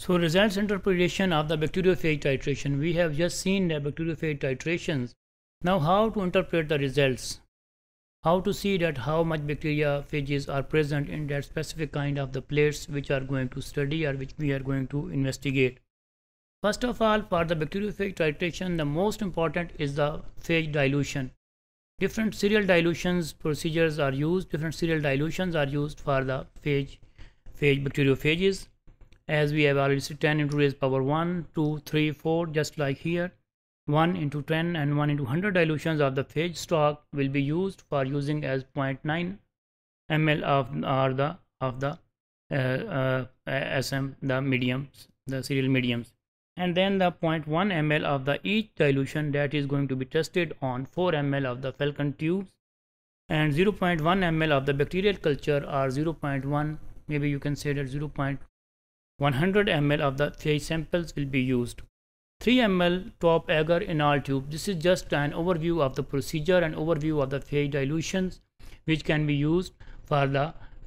So results interpretation of the bacteriophage titration. We have just seen the bacteriophage titrations. Now how to interpret the results? How to see that how much bacteriophages are present in that specific kind of the plates which are going to study or which we are going to investigate. First of all, for the bacteriophage titration, the most important is the phage dilution. Different serial dilutions procedures are used, different serial dilutions are used for the phage, phage bacteriophages as we have already seen 10 into raised power 1 2 3 4 just like here 1 into 10 and 1 into 100 dilutions of the phage stock will be used for using as 0.9 ml of or the of the uh, uh, sm the mediums the serial mediums and then the 0.1 ml of the each dilution that is going to be tested on 4 ml of the falcon tubes and 0.1 ml of the bacterial culture or 0.1 maybe you can say that 0.1 100 ml of the phage samples will be used. 3 ml top agar in all tube. This is just an overview of the procedure and overview of the phage dilutions which can be used for the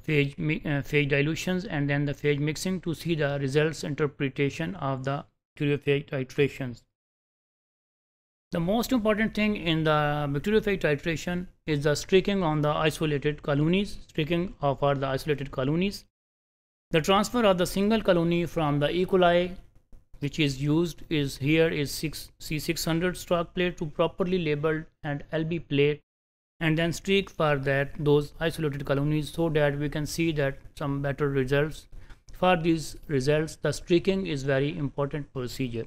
phage, uh, phage dilutions and then the phage mixing to see the results interpretation of the bacteriophage titrations. The most important thing in the bacteriophage titration is the streaking on the isolated colonies, streaking for the isolated colonies. The transfer of the single colony from the E. coli which is used is here is 6 C600 stock plate to properly labeled and LB plate and then streak for that those isolated colonies so that we can see that some better results. For these results the streaking is very important procedure.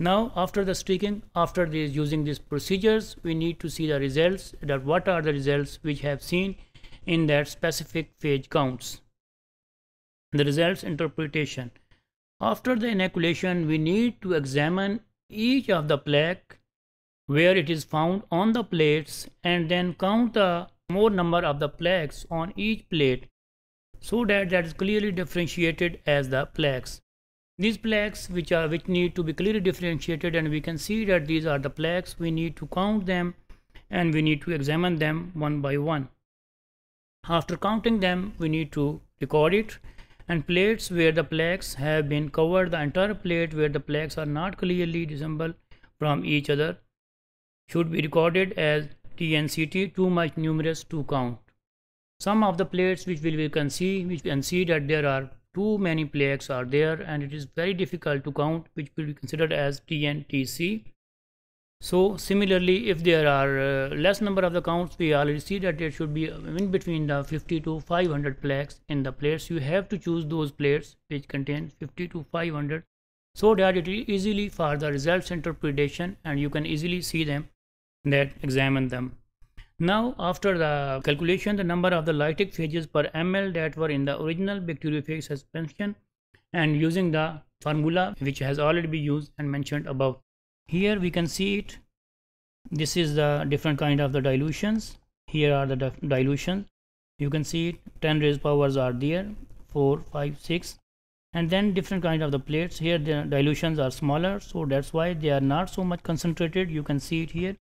Now after the streaking, after this using these procedures, we need to see the results that what are the results which have seen in that specific phage counts. The results interpretation. After the inoculation, we need to examine each of the plaque where it is found on the plates and then count the more number of the plaques on each plate so that that is clearly differentiated as the plaques. These plaques which are which need to be clearly differentiated and we can see that these are the plaques we need to count them and we need to examine them one by one. After counting them we need to record it and plates where the plaques have been covered the entire plate where the plaques are not clearly resemble from each other should be recorded as TNCT too much numerous to count. Some of the plates which we can see we can see that there are too many plaques are there and it is very difficult to count which will be considered as TNTC so similarly, if there are uh, less number of the counts, we already see that there should be in between the 50 to 500 plaques in the plates. You have to choose those plates which contain 50 to 500 so that it is easily for the results interpretation and you can easily see them that examine them. Now after the calculation, the number of the lytic phages per ml that were in the original bacteriophage suspension and using the formula which has already been used and mentioned above here we can see it this is the different kind of the dilutions here are the dilutions you can see it 10 raised powers are there 4 5 6 and then different kind of the plates here the dilutions are smaller so that's why they are not so much concentrated you can see it here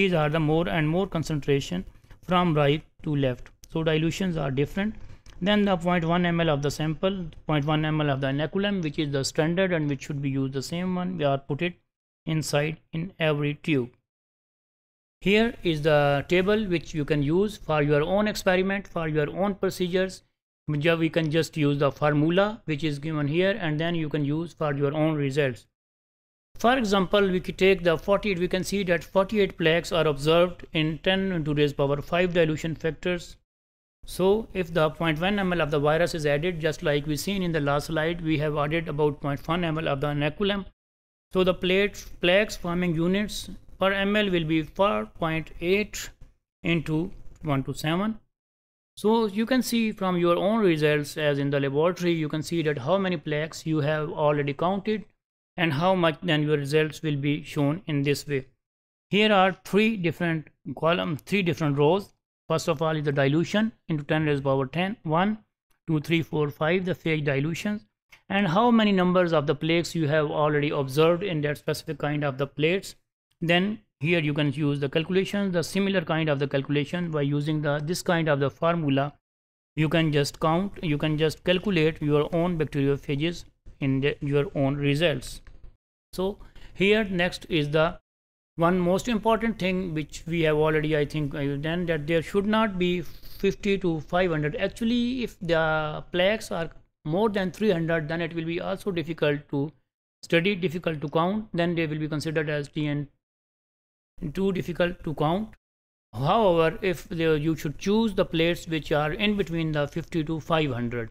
these are the more and more concentration from right to left so dilutions are different then the 0.1 ml of the sample 0.1 ml of the inoculum which is the standard and which should be used the same one we are put it inside in every tube. Here is the table which you can use for your own experiment, for your own procedures. We can just use the formula which is given here and then you can use for your own results. For example, we could take the 48, we can see that 48 plaques are observed in 10 to raise power 5 dilution factors. So if the 0.1 ml of the virus is added, just like we seen in the last slide, we have added about 0.1 ml of the inoculum so the plate flax forming units per ml will be 4.8 into 1 to 7. So you can see from your own results as in the laboratory you can see that how many plaques you have already counted and how much then your results will be shown in this way. Here are three different columns, three different rows. First of all is the dilution into 10 raised power 10, 1, 2, 3, 4, 5, the phase dilutions and how many numbers of the plates you have already observed in that specific kind of the plates then here you can use the calculations the similar kind of the calculation by using the this kind of the formula you can just count you can just calculate your own bacteriophages in the, your own results so here next is the one most important thing which we have already i think then uh, that there should not be 50 to 500 actually if the plaques are more than 300 then it will be also difficult to study difficult to count then they will be considered as tn too difficult to count however if they, you should choose the plates which are in between the 50 to 500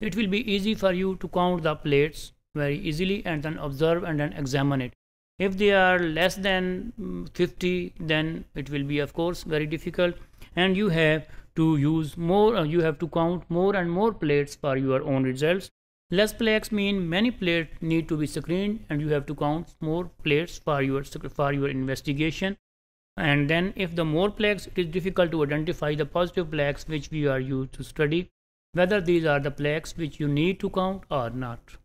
it will be easy for you to count the plates very easily and then observe and then examine it if they are less than mm, 50 then it will be of course very difficult and you have to use more uh, you have to count more and more plates for your own results less plaques mean many plates need to be screened and you have to count more plates for your for your investigation and then if the more plaques it is difficult to identify the positive plaques which we are used to study whether these are the plaques which you need to count or not